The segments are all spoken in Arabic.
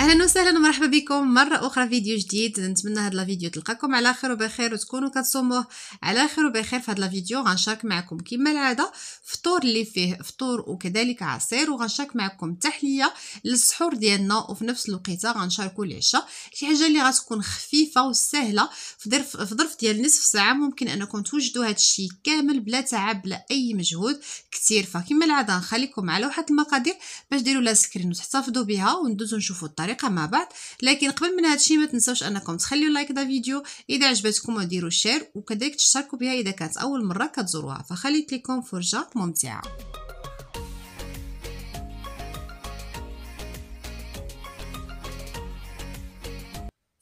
اهلا وسهلا ومرحبا بكم مره اخرى فيديو جديد نتمنى هاد لا فيديو تلقاكم على خير وبخير وتكونوا كتصوموه على خير وبخير في هاد لا فيديو غنشارك معكم كما العاده فطور اللي فيه فطور وكذلك عصير وغنشارك معكم تحليه للسحور ديالنا وفي نفس الوقيته غنشاركوا العشاء شي حاجه اللي غتكون خفيفه وسهله في ظرف ديال نصف ساعه ممكن انكم توجدوا هاد الشيء كامل بلا تعب بلا اي مجهود كثير فكما العاده نخليكم على لوحه المقادير باش ديروا لها سكرين وتحتفظوا بها وندوزو نشوفوا الطريقه الطريقه مع بعض لكن قبل من الشيء ما تنساوش انكم تخليو لايك ذا فيديو اذا عجبتكم وديروا شير وكذلك تشتركوا بها اذا كانت اول مره كتزوروها فخليت لكم فرجه ممتعه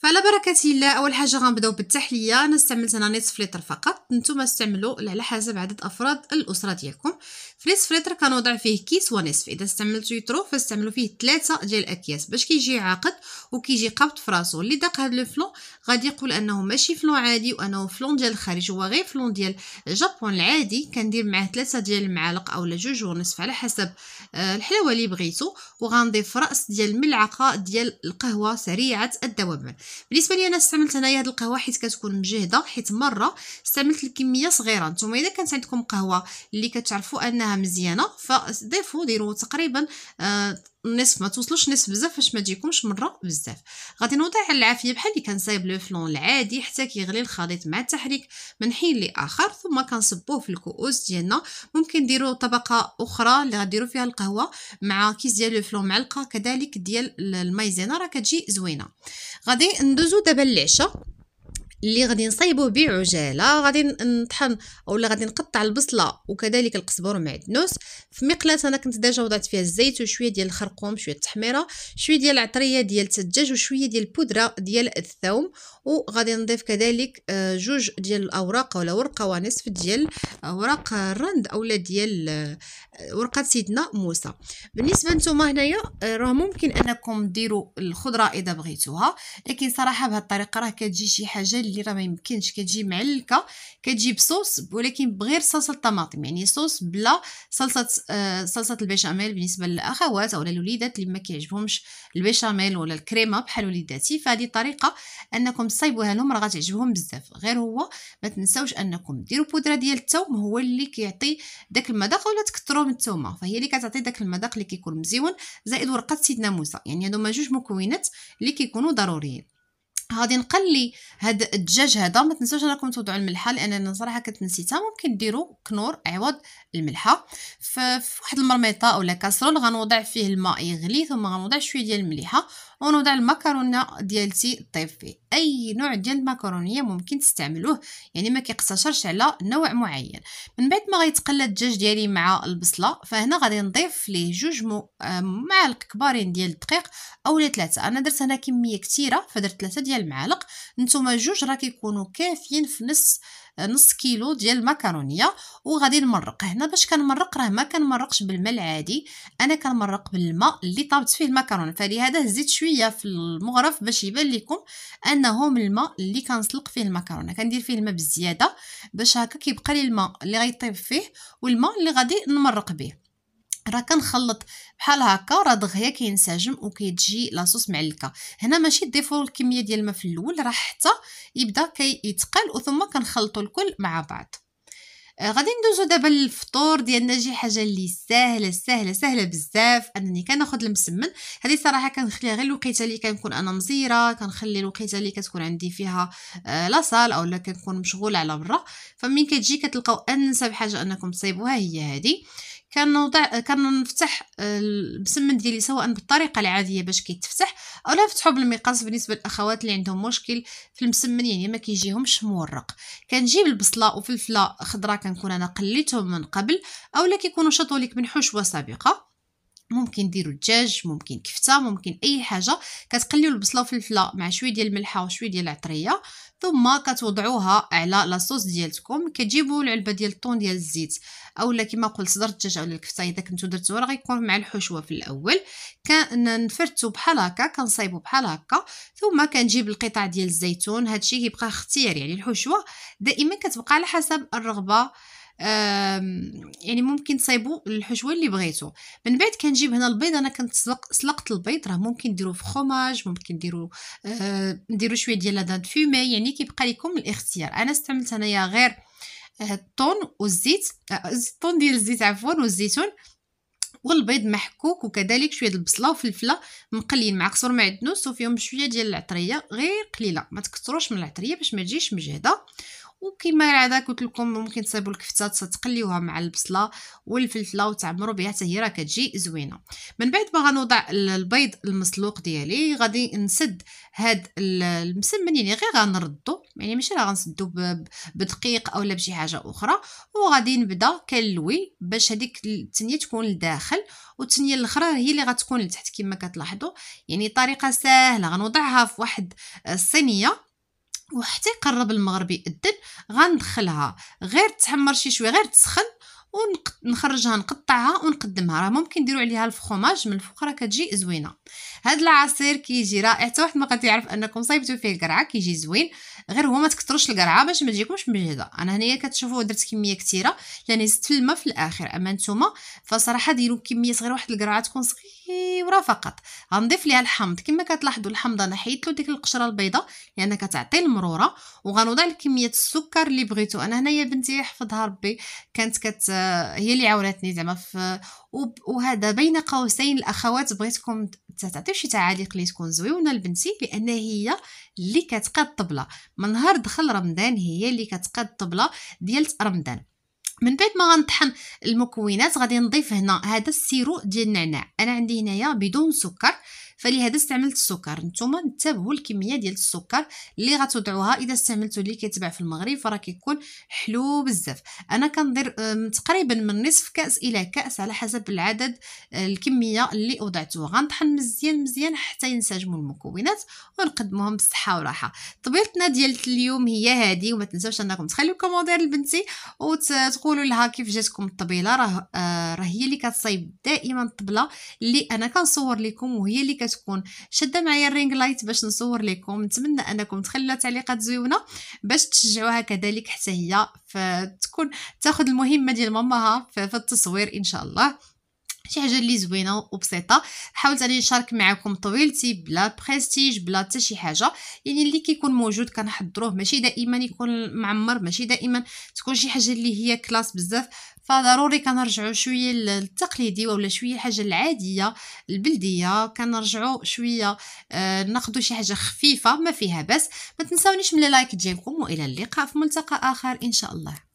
على بركه الله اول حاجه غنبداو بالتحليه انا استعملت هنا نصف لتر فقط نتوما استعملوا على حسب عدد افراد الاسره ديالكم في نصف كنوضع فيه كيس ونصف اذا استعملتو يترو فاستعملوا فيه ثلاثه ديال الاكياس باش كيجي عاقد وكيجي قابط في راسو اللي داق هذا لو فلون غادي يقول انه ماشي فلون عادي وانه فلون ديال الخارج هو غير فلون ديال جابون العادي كندير معاه ثلاثه ديال المعالق اولا جوج ونصف على حسب آه، الحلاوه اللي بغيتو وغنضيف راس ديال ملعقه ديال القهوه سريعه الذوبان بالنسبه لي انا استعملت هنايا هاد القهوه حيت كتكون مجهده حيت مره استعملت الكميه صغيره نتوما اذا كانت عندكم قهوه اللي كتعرفوا انها مزيانه فضيفوا ديروا تقريبا آه نصف ما توصلوش نصف بزاف فاش ما تجيكمش مره بزاف غادي نوضع على العافيه بحال اللي كنصايب لو فلون العادي حتى كيغلي الخليط مع التحريك من حين لاخر ثم كنصبوه في الكؤوس ديالنا ممكن ديروا طبقه اخرى اللي غديروا فيها القهوه مع كيس ديال لو فلون معلقه كذلك ديال المايزينا راه كتجي زوينه غادي ندوزو دابا للعشاء اللي غادي نصايبوه بعجاله غادي نطحن اولا غادي نقطع البصله وكذلك القزبر والمعدنوس في مقلاة انا كنت ديجا وضعت فيها الزيت وشويه ديال الخرقوم شويه التحميره شويه ديال العطريه ديال الدجاج وشويه ديال البودره ديال الثوم وغادي نضيف كذلك آه، جوج ديال الاوراق ولا ورقه ونصف ديال اوراق الرند اولا ديال آه، ورقه سيدنا موسى بالنسبه نتوما هنايا آه، راه ممكن انكم ديروا الخضره اذا بغيتوها لكن صراحه بهذه الطريقه راه كتجي شي حاجه اللي راه ما يمكنش كتجي معلكه كتجي بصوص ولكن بغير صلصه الطماطم يعني صوص بلا صلصه آه صلصه البيشاميل بالنسبه للاخوات او للوليدات اللي ما كيعجبهمش البيشاميل ولا الكريمه بحال وليداتي فهذه طريقه انكم تصايبوها لهم راه غتعجبهم بزاف غير هو ما تنساوش انكم ديروا بودره ديال الثوم هو اللي كيعطي داك المذاق ولا تكثروا من الثومه فهي اللي كتعطي داك المذاق اللي كيكون مزيون زائد ورقه سيدنا موسى يعني هادو جوج مكونات اللي كيكونوا ضروريين غادي نقلي هاد الدجاج هذا ما تنساوش راكم توضعوا الملحه لان انا صراحه كنت نسيتها ممكن ديروا كنور عوض الملحه فواحد المرميطه اولا كاسرول غنوضع فيه الماء يغلي ثم غنوضع شويه ديال المليحه ونوضع المكرونه ديالتي طيب فيه اي نوع ديال المكرونيه ممكن تستعملوه يعني ما كيقتصرش على نوع معين من بعد ما غيتقلى الدجاج ديالي مع البصله فهنا غادي نضيف ليه جوج آه، معالق كبارين ديال الدقيق اولا ثلاثه انا درت هنا كميه كثيره فدرت ثلاثه ديال المعالق نتوما جوج راه كيكونوا كافيين في نص نص كيلو ديال المكرونيه وغادي نمرق هنا باش كنمرق راه ما كنمرقش بالماء العادي انا كنمرق بالماء اللي طابت فيه المكرونه فلهذا هزيت شويه في المغرف باش يبان لكم انه من الماء اللي كنسلق فيه المكرونه كندير فيه الماء بزياده باش هكا كيبقى لي الماء اللي غيطيب فيه والماء اللي غادي نمرق به راه كنخلط بحال هكا راه دغيا كينسجم وكتجي لاصوص معلكه هنا ماشي ديفول الكميه ديال الماء في الاول راه حتى يبدا كيتقل وثم كنخلطوا الكل مع بعض آه غادي ندوزو دابا للفطور ديالنا شي حاجه اللي ساهله ساهله ساهله بزاف انني كناخذ المسمن هذه صراحه كنخليها غير الوقيته اللي كنكون انا مزيره كنخلي الوقيته اللي كتكون عندي فيها آه لاصال اولا كنكون مشغوله على برا فمن كتجي كتلقاو انسب حاجه انكم تصيبوها هي هذه كنوضع كنفتح آه، المسمن ديالي سواء بالطريقه العاديه باش كيتفتح اولا نفتحو بالمقص بالنسبه للاخوات اللي عندهم مشكل في المسمن يعني ما كيجيهمش مورق كنجيب البصله وفلفله خضراء كنكون انا قليتهم من قبل اولا كيكونوا شطوا لك من حشوه سابقه ممكن ديروا الدجاج ممكن كفته ممكن اي حاجه كتقليو البصله والفلفله مع شويه ديال الملحه وشويه ديال العطريه ثم كتوضعوها على لاصوص ديالتكم كتجيبوا العلبه ديال الطون ديال الزيت اولا كما قلت صدر الدجاج اولا الكفته اذا كنتو درتوها راه غيكون مع الحشوه في الاول كنفرتو بحال هكا كنصايبو بحال هكا ثم كنجيب القطع ديال الزيتون هادشي كيبقى اختيار يعني الحشوه دائما كتبقى على حسب الرغبه يعني ممكن تصايبوا الحشوه اللي بغيتو من بعد كنجيب هنا البيض انا كنت سلقت البيض راه ممكن ديروه في خوماج ممكن ديروا آه شويه ديال دان فومي يعني كيبقى لكم الاختيار انا استعملت انايا غير آه، الطون والزيت آه، الطون ديال الزيت عفوا والزيتون والبيض محكوك وكذلك شويه البصله وفلفله مقليين مع قصور معدنوس وفيهم شويه ديال العطريه غير قليله ما تكثروش من العطريه باش ما تجيش مجهده وكما العاده قلت لكم ممكن تصيبوا الكفته تقليوها مع البصله والفلفله وتعمروا بها حتى هي راه كتجي زوينه من بعد ما غنوضع البيض المسلوق ديالي غادي نسد هاد المسمن يعني غير غنردو يعني ماشي راه غنسدو بدقيق اولا بشي حاجه اخرى وغادي نبدا كنلوي باش هذيك التنيه تكون لداخل والتنيه الاخرى هي اللي غتكون لتحت كما كتلاحظوا يعني طريقه سهله غنوضعها في واحد الصينيه وحتى يقرب المغرب يأذن غندخلها غير تحمر شي شويه غير تسخن ونخرجها نقطعها ونقدمها راه ممكن نديروا عليها الفخوماج من الفوق راه كتجي زوينه هاد العصير كيجي رائع حتى واحد ما يعرف انكم صايبتوا فيه القرعه كيجي زوين غير هو ما تكثروش القرعه باش ما تجيكمش مجهده انا هنايا كتشوفوا درت كميه كثيره لاني زدت في الماء في الاخر اما نتوما فصراحه ديروا كميه صغيره واحد القرعه تكون صغيره وراه فقط غنضيف ليها الحمض كما كتلاحظوا الحمض انا حيدت له ديك القشره البيضاء لان يعني كتعطي المروره وغنوضع كميه السكر اللي بغيتو انا هنايا بنتي حفظها ربي كانت كت هي اللي عاونتني زعما في وهذا بين قوسين الاخوات بغيتكم تعطيو شي تعاليق اللي تكون زويونه لبنتي لان هي اللي كتقاد الطبله من نهار دخل رمضان هي اللي كتقاد الطبله ديال رمضان من بعد ما غنطحن المكونات غادي نضيف هنا هذا السيرو ديال النعناع انا عندي هنايا بدون سكر فلهذا استعملت السكر نتوما انتبهوا الكميه ديال السكر اللي غتوضعوها اذا استعملتوا اللي كيتباع في المغرب فراه كيكون حلو بزاف انا كندير تقريبا من نصف كاس الى كاس على حسب العدد أه، الكميه اللي وضعته غنطحن مزيان مزيان حتى ينسجموا المكونات ونقدموهم بالصحه وراحه طبيلتنا ديال اليوم هي هذه وما تنساوش انكم تخليو كومونتير لبنتي وتقولوا لها كيف جاتكم الطبيله راه أه، راه هي اللي كتصايب دائما الطبله اللي انا كنصور لكم وهي اللي كتكون شاده معايا الرينغ لايت باش نصور لكم نتمنى انكم تخلوا تعليقات زوينه باش تشجعوها كذلك حتى هي فتكون تاخذ المهمه ديال ماماها في التصوير ان شاء الله شي حاجه اللي زوينه وبسيطه حاولت اني نشارك معكم طويلتي بلا بريستيج بلا حتى شي حاجه يعني اللي كيكون موجود كنحضروه ماشي دائما يكون معمر ماشي دائما تكون شي حاجه اللي هي كلاس بزاف فضروري كنرجعوا شويه للتقليدي ولا شويه الحاجه العاديه البلديه كنرجعوا شويه آه ناخذوا شي حاجه خفيفه ما فيها بس ما تنساونيش من اللايك ديالكم والى اللقاء في ملتقى اخر ان شاء الله